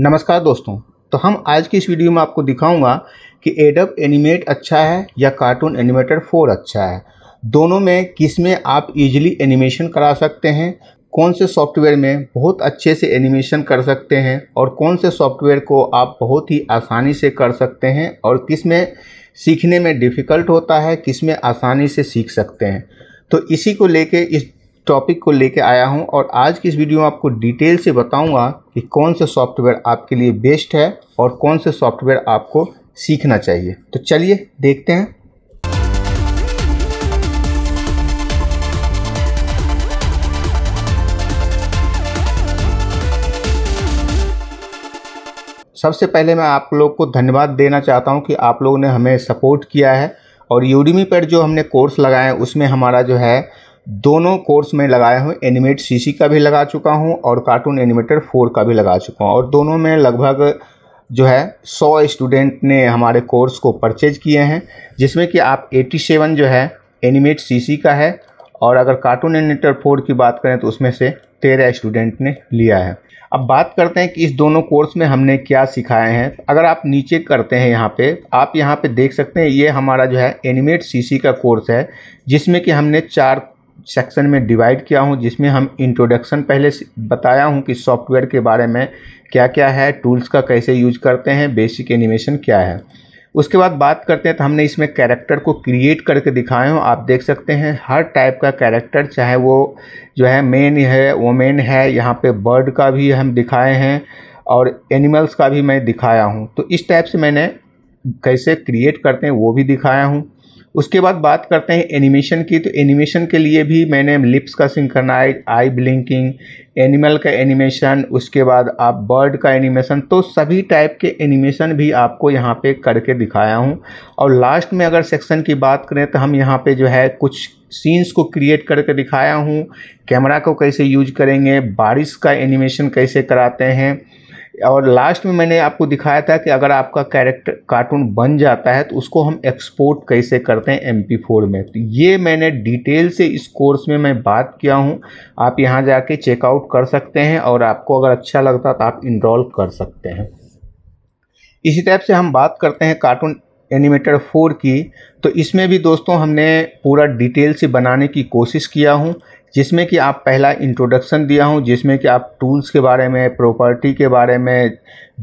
नमस्कार दोस्तों तो हम आज की इस वीडियो में आपको दिखाऊंगा कि एडब एनिमेट अच्छा है या कार्टून एनिमेटेड फोर अच्छा है दोनों में किस में आप इजीली एनिमेशन करा सकते हैं कौन से सॉफ्टवेयर में बहुत अच्छे से एनिमेशन कर सकते हैं और कौन से सॉफ्टवेयर को आप बहुत ही आसानी से कर सकते हैं और किस में सीखने में डिफ़िकल्ट होता है किस में आसानी से सीख सकते हैं तो इसी को लेके इस टॉपिक को लेके आया हूं और आज की इस वीडियो में आपको डिटेल से बताऊंगा कि कौन सा सॉफ्टवेयर आपके लिए बेस्ट है और कौन से सॉफ्टवेयर आपको सीखना चाहिए तो चलिए देखते हैं सबसे पहले मैं आप लोग को धन्यवाद देना चाहता हूं कि आप लोगों ने हमें सपोर्ट किया है और यूडीमी पर जो हमने कोर्स लगाए उसमें हमारा जो है दोनों कोर्स में लगाया हूँ एनिमेट सीसी का भी लगा चुका हूँ और कार्टून एनिमेटर फोर का भी लगा चुका हूँ और दोनों में लगभग जो है सौ स्टूडेंट ने हमारे कोर्स को परचेज किए हैं जिसमें कि आप एटी सेवन जो है एनिमेट सीसी का है और अगर कार्टून एनिमेटर फोर की बात करें तो उसमें से तेरह स्टूडेंट ने लिया है अब बात करते हैं कि इस दोनों कोर्स में हमने क्या सिखाए हैं अगर आप नीचे करते हैं यहाँ पे आप यहाँ पे देख सकते हैं ये हमारा जो है एनिमेट सीसी का कोर्स है जिसमें कि हमने चार सेक्शन में डिवाइड किया हूँ जिसमें हम इंट्रोडक्शन पहले बताया हूँ कि सॉफ्टवेयर के बारे में क्या क्या है टूल्स का कैसे यूज करते हैं बेसिक एनिमेशन क्या है उसके बाद बात करते हैं तो हमने इसमें कैरेक्टर को क्रिएट करके दिखाए हो आप देख सकते हैं हर टाइप का कैरेक्टर चाहे वो जो है मेन है वोमेन है यहाँ पर बर्ड का भी हम दिखाए हैं और एनिमल्स का भी मैं दिखाया हूँ तो इस टाइप से मैंने कैसे क्रिएट करते हैं वो भी दिखाया हूँ उसके बाद बात करते हैं एनिमेशन की तो एनिमेशन के लिए भी मैंने लिप्स का सिंक करना है आई ब्लिंकिंग एनिमल का एनिमेशन उसके बाद आप बर्ड का एनिमेशन तो सभी टाइप के एनिमेशन भी आपको यहाँ पे करके दिखाया हूँ और लास्ट में अगर सेक्शन की बात करें तो हम यहाँ पे जो है कुछ सीन्स को क्रिएट करके दिखाया हूँ कैमरा को कैसे यूज करेंगे बारिश का एनिमेशन कैसे कराते हैं और लास्ट में मैंने आपको दिखाया था कि अगर आपका कैरेक्टर कार्टून बन जाता है तो उसको हम एक्सपोर्ट कैसे करते हैं एम पी फोर में तो ये मैंने डिटेल से इस कोर्स में मैं बात किया हूँ आप यहाँ जाके चेकआउट कर सकते हैं और आपको अगर अच्छा लगता तो आप इनरोल कर सकते हैं इसी टाइप से हम बात करते हैं कार्टून एनिमेटर फोर की तो इसमें भी दोस्तों हमने पूरा डिटेल से बनाने की कोशिश किया हूँ जिसमें कि आप पहला इंट्रोडक्शन दिया हूँ जिसमें कि आप टूल्स के बारे में प्रॉपर्टी के बारे में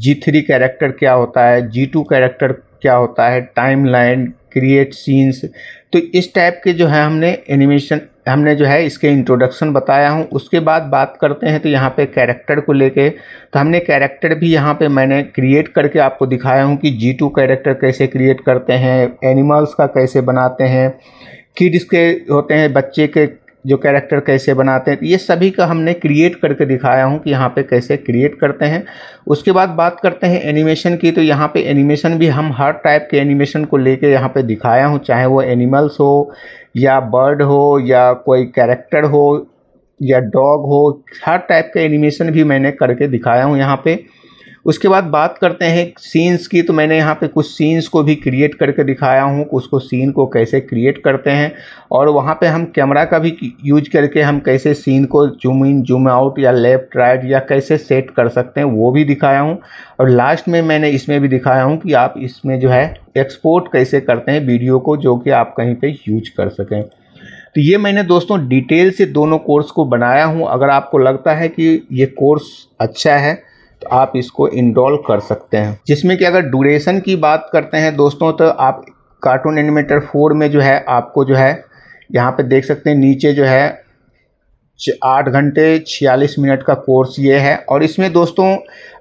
जी थ्री कैरेक्टर क्या होता है जी टू कैरेक्टर क्या होता है टाइम लाइन क्रिएट सीन्स तो इस टाइप के जो है हमने एनिमेशन हमने जो है इसके इंट्रोडक्शन बताया हूँ उसके बाद बात करते हैं तो यहाँ पे कैरेक्टर को लेके तो हमने कैरेक्टर भी यहाँ पे मैंने क्रिएट करके आपको दिखाया हूँ कि जी टू कैरेक्टर कैसे क्रिएट करते हैं एनिमल्स का कैसे बनाते हैं किड्स के होते हैं बच्चे के जो कैरेक्टर कैसे बनाते हैं ये सभी का हमने क्रिएट करके दिखाया हूँ कि यहाँ पे कैसे क्रिएट करते हैं उसके बाद बात करते हैं एनिमेशन की तो यहाँ पे एनिमेशन भी हम हर टाइप के एनिमेशन को लेके यहाँ पर दिखाया हूँ चाहे वो एनिमल्स हो या बर्ड हो या कोई कैरेक्टर हो या डॉग हो हर टाइप का एनिमेशन भी मैंने करके दिखाया हूँ यहाँ पर उसके बाद बात करते हैं सीन्स की तो मैंने यहाँ पे कुछ सीन्स को भी क्रिएट करके दिखाया हूँ उसको सीन को कैसे क्रिएट करते हैं और वहाँ पे हम कैमरा का भी यूज करके हम कैसे सीन को जूम इन जूम आउट या लेफ़्ट राइट या कैसे सेट कर सकते हैं वो भी दिखाया हूँ और लास्ट में मैंने इसमें भी दिखाया हूँ कि आप इसमें जो है एक्सपोर्ट कैसे करते हैं वीडियो को जो कि आप कहीं पर यूज कर सकें तो ये मैंने दोस्तों डिटेल से दोनों कोर्स को बनाया हूँ अगर आपको लगता है कि ये कोर्स अच्छा है तो आप इसको इनरोल कर सकते हैं जिसमें कि अगर ड्यूरेशन की बात करते हैं दोस्तों तो आप कार्टून एनिमेटर फोर में जो है आपको जो है यहाँ पे देख सकते हैं नीचे जो है आठ घंटे छियालीस मिनट का कोर्स ये है और इसमें दोस्तों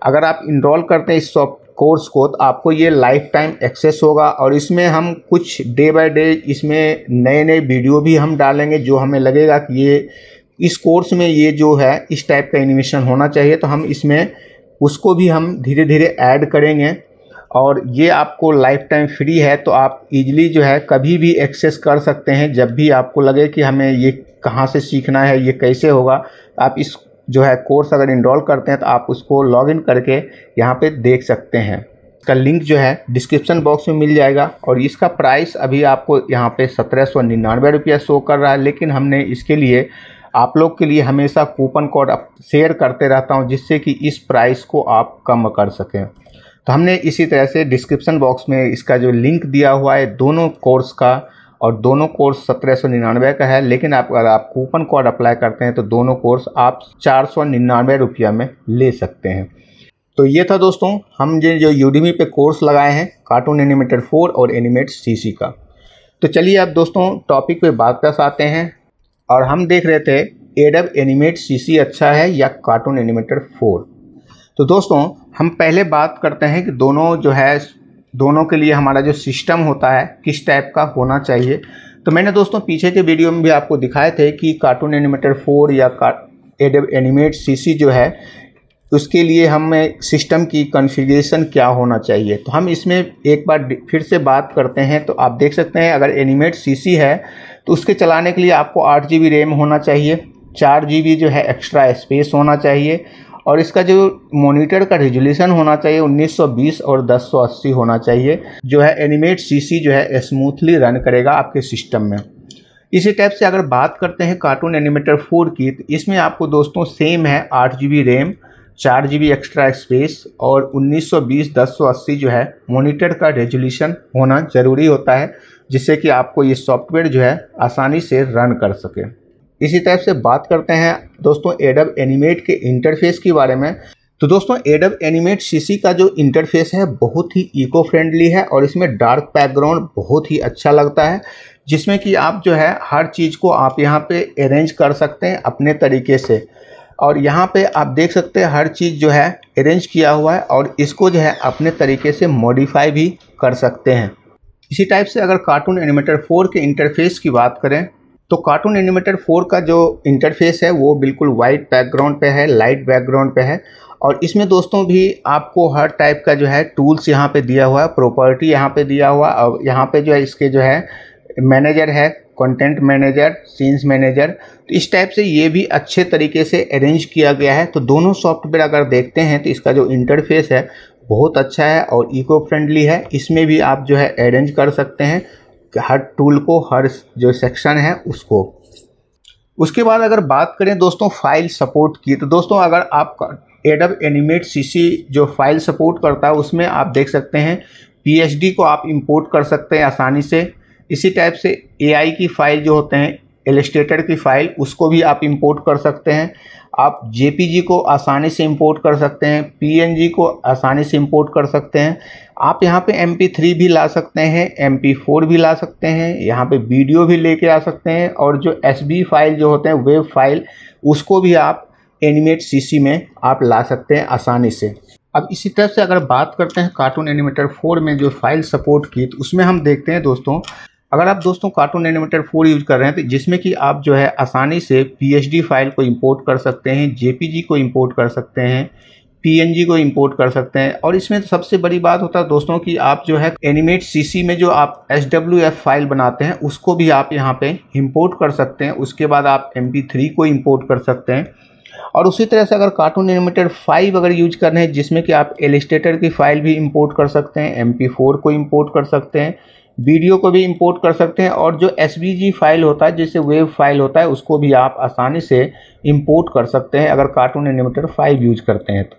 अगर आप इनरोल करते हैं इस सॉफ्ट कोर्स को तो आपको ये लाइफ टाइम एक्सेस होगा और इसमें हम कुछ डे बाय डे इसमें नए नए वीडियो भी हम डालेंगे जो हमें लगेगा कि ये इस कोर्स में ये जो है इस टाइप का एनिमेशन होना चाहिए तो हम इसमें उसको भी हम धीरे धीरे ऐड करेंगे और ये आपको लाइफ टाइम फ्री है तो आप इजीली जो है कभी भी एक्सेस कर सकते हैं जब भी आपको लगे कि हमें ये कहाँ से सीखना है ये कैसे होगा आप इस जो है कोर्स अगर इनरोल करते हैं तो आप उसको लॉगिन करके यहाँ पे देख सकते हैं इसका लिंक जो है डिस्क्रिप्शन बॉक्स में मिल जाएगा और इसका प्राइस अभी आपको यहाँ पे सत्रह सौ निन्यानवे रुपया शो कर रहा है लेकिन हमने इसके लिए आप लोग के लिए हमेशा कूपन कोड शेयर करते रहता हूँ जिससे कि इस प्राइस को आप कम कर सकें तो हमने इसी तरह से डिस्क्रिप्शन बॉक्स में इसका जो लिंक दिया हुआ है दोनों कोर्स का और दोनों कोर्स सत्रह सौ निन्यानवे का है लेकिन आप अगर आप कूपन कोड अप्लाई करते हैं तो दोनों कोर्स आप चार सौ निन्यानवे रुपया में ले सकते हैं तो ये था दोस्तों हम जो जो यूडीमी पे कोर्स लगाए हैं कार्टून एनिमेटेड फोर और एनिमेट सीसी का तो चलिए आप दोस्तों टॉपिक पे कर आते हैं और हम देख रहे थे एडब एनिमेट सीसी अच्छा है या कार्टून एनिमेटेड फोर तो दोस्तों हम पहले बात करते हैं कि दोनों जो है दोनों के लिए हमारा जो सिस्टम होता है किस टाइप का होना चाहिए तो मैंने दोस्तों पीछे के वीडियो में भी आपको दिखाए थे कि कार्टून एनिमेटर फोर या एडब एनिमेट सीसी जो है उसके लिए हमें सिस्टम की कॉन्फ़िगरेशन क्या होना चाहिए तो हम इसमें एक बार फिर से बात करते हैं तो आप देख सकते हैं अगर एनिमेट सीसी है तो उसके चलाने के लिए आपको आठ जी रैम होना चाहिए चार जी जो है एक्स्ट्रा स्पेस होना चाहिए और इसका जो मॉनिटर का रेजोल्यूशन होना चाहिए 1920 और 1080 होना चाहिए जो है एनिमेट सीसी जो है स्मूथली रन करेगा आपके सिस्टम में इसी टाइप से अगर बात करते हैं कार्टून एनिमेटर फोर की तो इसमें आपको दोस्तों सेम है आठ जी रैम चार जी एक्स्ट्रा स्पेस और 1920 1080 जो है मोनीटर का रेजोल्यूशन होना ज़रूरी होता है जिससे कि आपको ये सॉफ्टवेयर जो है आसानी से रन कर सके इसी टाइप से बात करते हैं दोस्तों एडब एनिमेट के इंटरफेस के बारे में तो दोस्तों एडब एनिमेट सीसी का जो इंटरफेस है बहुत ही इको फ्रेंडली है और इसमें डार्क बैकग्राउंड बहुत ही अच्छा लगता है जिसमें कि आप जो है हर चीज़ को आप यहाँ पे अरेंज कर सकते हैं अपने तरीके से और यहाँ पे आप देख सकते हैं हर चीज़ जो है अरेंज किया हुआ है और इसको जो है अपने तरीके से मॉडिफाई भी कर सकते हैं इसी टाइप से अगर कार्टून एनिमेटर फोर के इंटरफेस की बात करें तो कार्टून एनिमेटर फोर का जो इंटरफेस है वो बिल्कुल वाइट बैकग्राउंड पे है लाइट बैकग्राउंड पे है और इसमें दोस्तों भी आपको हर टाइप का जो है टूल्स यहाँ पे दिया हुआ है प्रॉपर्टी यहाँ पे दिया हुआ और यहाँ पे जो है इसके जो है मैनेजर है कंटेंट मैनेजर सीन्स मैनेजर तो इस टाइप से ये भी अच्छे तरीके से अरेंज किया गया है तो दोनों सॉफ्टवेयर अगर देखते हैं तो इसका जो इंटरफेस है बहुत अच्छा है और इको फ्रेंडली है इसमें भी आप जो है अरेंज कर सकते हैं हर टूल को हर जो सेक्शन है उसको उसके बाद अगर बात करें दोस्तों फाइल सपोर्ट की तो दोस्तों अगर आप एडब एनिमेट सीसी जो फाइल सपोर्ट करता है उसमें आप देख सकते हैं पीएचडी को आप इंपोर्ट कर सकते हैं आसानी से इसी टाइप से एआई की फ़ाइल जो होते हैं एलिस्टेटर की फ़ाइल उसको भी आप इंपोर्ट कर सकते हैं आप जे को आसानी से इंपोर्ट कर सकते हैं पी को आसानी से इंपोर्ट कर सकते हैं आप यहाँ पे थ्री भी ला सकते हैं फोर भी ला सकते हैं यहाँ पे वीडियो भी लेके आ सकते हैं और जो एस फाइल जो होते हैं वेब फाइल उसको भी आप एनिमेट सी में आप ला सकते हैं आसानी से अब इसी तरह से अगर बात करते हैं कार्टून एनिमेटर 4 में जो फाइल सपोर्ट की तो उसमें हम देखते हैं दोस्तों अगर आप दोस्तों कार्टून एनिमेटेड फोर यूज कर रहे हैं तो जिसमें कि आप जो है आसानी से पी फाइल को इम्पोर्ट कर सकते हैं जे को इम्पोर्ट कर सकते हैं PNG को इंपोर्ट कर सकते हैं और इसमें तो सबसे बड़ी बात होता है दोस्तों कि आप जो है एनिमेट CC में जो आप SWF फाइल बनाते हैं उसको भी आप यहाँ पे इंपोर्ट कर सकते हैं उसके बाद आप एम को इंपोर्ट कर सकते हैं और उसी तरह से अगर कार्टून एनिमेटेड फाइव अगर यूज कर रहे हैं जिसमें कि आप एलिस्टेटर की फाइल भी इम्पोर्ट कर सकते हैं एम को इम्पोर्ट कर सकते हैं वीडियो को भी इंपोर्ट कर सकते हैं और जो एस फाइल होता है जैसे वेब फाइल होता है उसको भी आप आसानी से इंपोर्ट कर सकते हैं अगर कार्टून एनिमेटर फाइव यूज करते हैं तो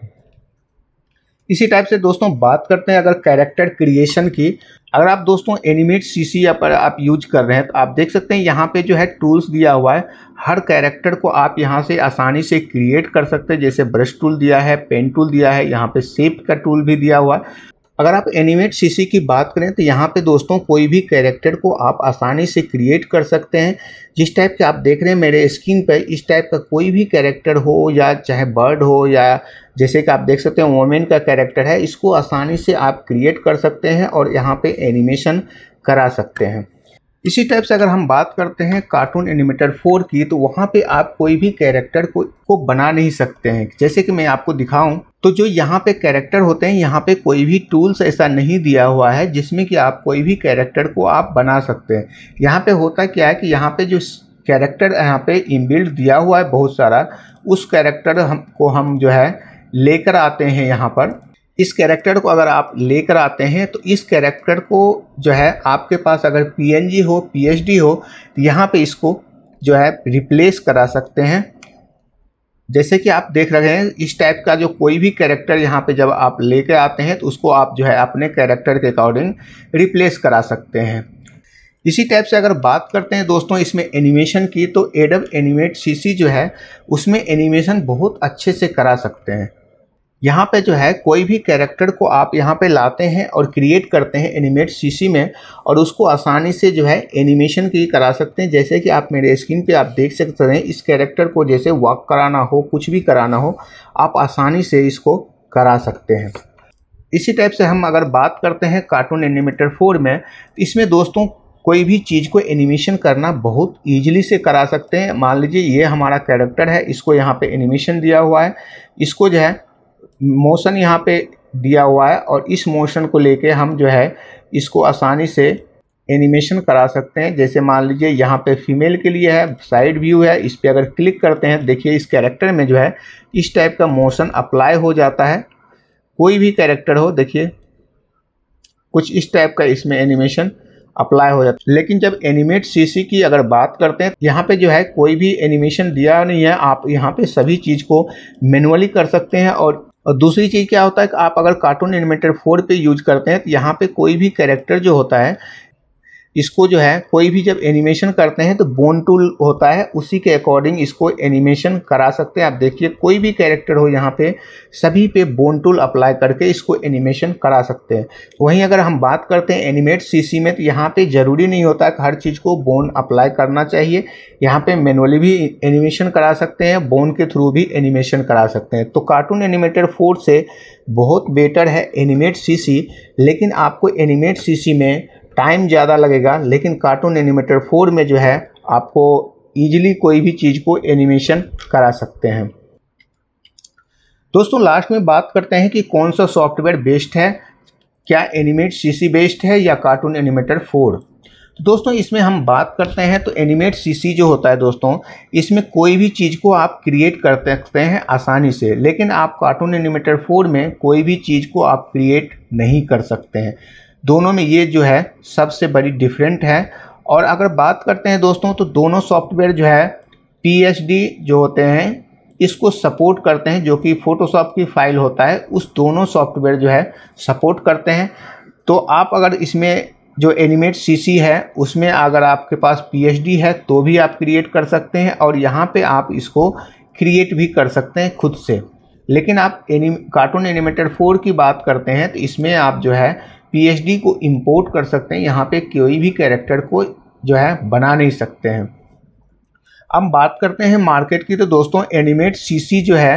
इसी टाइप से दोस्तों बात करते हैं अगर कैरेक्टर क्रिएशन की अगर आप दोस्तों एनिमेट सी सी या पर आप यूज कर रहे हैं तो आप देख सकते हैं यहाँ पे जो है टूल्स दिया हुआ है हर कैरेक्टर को आप यहाँ से आसानी से क्रिएट कर सकते हैं जैसे ब्रश टूल दिया है पेन टूल दिया है यहाँ पे सेप का टूल भी दिया हुआ है अगर आप एनिमेट सीसी की बात करें तो यहाँ पे दोस्तों कोई भी कैरेक्टर को आप आसानी से क्रिएट कर सकते हैं जिस टाइप के आप देख रहे हैं मेरे स्क्रीन पर इस टाइप का कोई भी कैरेक्टर हो या चाहे बर्ड हो या जैसे कि आप देख सकते हैं वोमेन का कैरेक्टर है इसको आसानी से आप क्रिएट कर सकते हैं और यहाँ पर एनिमेशन करा सकते हैं इसी टाइप से अगर हम बात करते हैं कार्टून एनिमेटर फोर की तो वहाँ पे आप कोई भी कैरेक्टर को को बना नहीं सकते हैं जैसे कि मैं आपको दिखाऊं तो जो यहाँ पे कैरेक्टर होते हैं यहाँ पे कोई भी टूल्स ऐसा नहीं दिया हुआ है जिसमें कि आप कोई भी कैरेक्टर को आप बना सकते हैं यहाँ पे होता क्या है कि यहाँ पे जो कैरेक्टर यहाँ पे इनबिल्ड दिया हुआ है बहुत सारा उस कैरेक्टर हम को हम जो है लेकर आते हैं यहाँ पर इस कैरेक्टर को अगर आप लेकर आते हैं तो इस कैरेक्टर को जो है आपके पास अगर पी हो पी हो तो यहाँ पर इसको जो है रिप्लेस करा सकते हैं जैसे कि आप देख रहे हैं इस टाइप का जो कोई भी कैरेक्टर यहाँ पे जब आप लेके आते हैं तो उसको आप जो है अपने कैरेक्टर के अकॉर्डिंग रिप्लेस करा सकते हैं इसी टाइप से अगर बात करते हैं दोस्तों इसमें एनिमेशन की तो एडब एनिमेट सीसी जो है उसमें एनिमेशन बहुत अच्छे से करा सकते हैं यहाँ पे जो है कोई भी कैरेक्टर को आप यहाँ पे लाते हैं और क्रिएट करते हैं एनिमेट सीसी में और उसको आसानी से जो है एनिमेशन की करा सकते हैं जैसे कि आप मेरे स्क्रीन पे आप देख सकते हैं इस कैरेक्टर को जैसे वॉक कराना हो कुछ भी कराना हो आप आसानी से इसको करा सकते हैं इसी टाइप से हम अगर बात करते हैं कार्टून एनिमेटर फोर में तो इसमें दोस्तों कोई भी चीज़ को एनिमेशन करना बहुत ईजिली से करा सकते हैं मान लीजिए ये हमारा कैरेक्टर है इसको यहाँ पे एनिमेशन दिया हुआ है इसको जो है मोशन यहाँ पे दिया हुआ है और इस मोशन को लेके हम जो है इसको आसानी से एनिमेशन करा सकते हैं जैसे मान लीजिए यहाँ पे फीमेल के लिए है साइड व्यू है इस पर अगर क्लिक करते हैं देखिए इस कैरेक्टर में जो है इस टाइप का मोशन अप्लाई हो जाता है कोई भी कैरेक्टर हो देखिए कुछ इस टाइप का इसमें एनिमेशन अप्लाई हो जाता है लेकिन जब एनिमेट सीसी की अगर बात करते हैं यहाँ पे जो है कोई भी एनिमेशन दिया नहीं है आप यहाँ पे सभी चीज़ को मैनुअली कर सकते हैं और और दूसरी चीज़ क्या होता है कि आप अगर कार्टून एनिमेटेड फोर पे यूज करते हैं तो यहाँ पे कोई भी कैरेक्टर जो होता है इसको जो है कोई भी जब एनिमेशन करते हैं तो बोन टूल होता है उसी के अकॉर्डिंग इसको एनिमेशन करा सकते हैं आप देखिए कोई भी कैरेक्टर हो यहाँ पे सभी पे बोन टूल अप्लाई करके इसको एनिमेशन करा सकते हैं वहीं अगर हम बात करते हैं एनिमेट सीसी में तो यहाँ पे ज़रूरी नहीं होता कि हर चीज़ को बोन अप्लाई करना चाहिए यहाँ पर मैनुअली भी एनिमेशन करा सकते हैं बोन के थ्रू भी एनिमेशन करा सकते हैं तो कार्टून एनिमेटेड फोर से बहुत बेटर है एनिमेट सी लेकिन आपको एनिमेट सी में टाइम ज़्यादा लगेगा लेकिन कार्टून एनिमेटर फोर में जो है आपको ईजिली कोई भी चीज़ को एनिमेशन करा सकते हैं दोस्तों लास्ट में बात करते हैं कि कौन सा सॉफ्टवेयर बेस्ट है क्या एनिमेट सीसी बेस्ड है या कार्टून एनिमेटर फोर तो दोस्तों इसमें हम बात करते हैं तो एनिमेट सीसी जो होता है दोस्तों इसमें कोई भी चीज़ को आप क्रिएट कर सकते हैं आसानी से लेकिन आप कार्टून एनिमेटर फोर में कोई भी चीज़ को आप क्रिएट नहीं कर सकते हैं दोनों में ये जो है सबसे बड़ी डिफरेंट है और अगर बात करते हैं दोस्तों तो दोनों सॉफ्टवेयर जो है पी जो होते हैं इसको सपोर्ट करते हैं जो कि फ़ोटोशॉप की फ़ाइल होता है उस दोनों सॉफ्टवेयर जो है सपोर्ट करते हैं तो आप अगर इसमें जो एनिमेट सीसी है उसमें अगर आपके पास पीएचडी है तो भी आप क्रिएट कर सकते हैं और यहाँ पे आप इसको क्रिएट भी कर सकते हैं खुद से लेकिन आप एनी कार्टून एनिमेटर फोर की बात करते हैं तो इसमें आप जो है पीएचडी को इंपोर्ट कर सकते हैं यहाँ पे कोई भी कैरेक्टर को जो है बना नहीं सकते हैं अब बात करते हैं मार्केट की तो दोस्तों एनिमेट सीसी जो है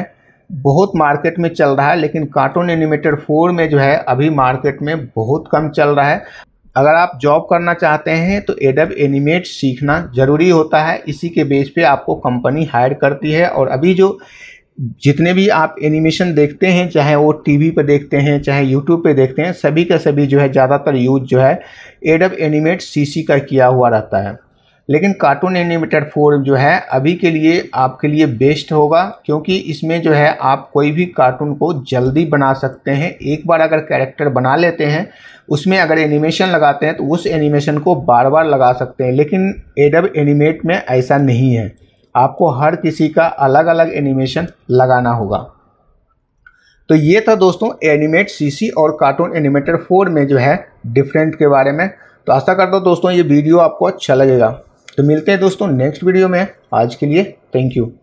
बहुत मार्केट में चल रहा है लेकिन कार्टून एनिमेटेड फोर में जो है अभी मार्केट में बहुत कम चल रहा है अगर आप जॉब करना चाहते हैं तो एडब एनिमेट सीखना ज़रूरी होता है इसी के बेस पे आपको कंपनी हायर करती है और अभी जो जितने भी आप एनिमेशन देखते हैं चाहे वो टीवी पर देखते हैं चाहे यूट्यूब पे देखते हैं सभी का सभी जो है ज़्यादातर यूज जो है एडब एनिमेट सीसी का किया हुआ रहता है लेकिन कार्टून एनिमेटेड फोर जो है अभी के लिए आपके लिए बेस्ट होगा क्योंकि इसमें जो है आप कोई भी कार्टून को जल्दी बना सकते हैं एक बार अगर कैरेक्टर बना लेते हैं उसमें अगर एनिमेशन लगाते हैं तो उस एनिमेशन को बार बार लगा सकते हैं लेकिन एडब एनिमेट में ऐसा नहीं है आपको हर किसी का अलग अलग एनिमेशन लगाना होगा तो ये था दोस्तों एनिमेट सीसी और कार्टून एनिमेटर फोर में जो है डिफरेंट के बारे में तो आशा करता हूँ दोस्तों ये वीडियो आपको अच्छा लगेगा तो मिलते हैं दोस्तों नेक्स्ट वीडियो में आज के लिए थैंक यू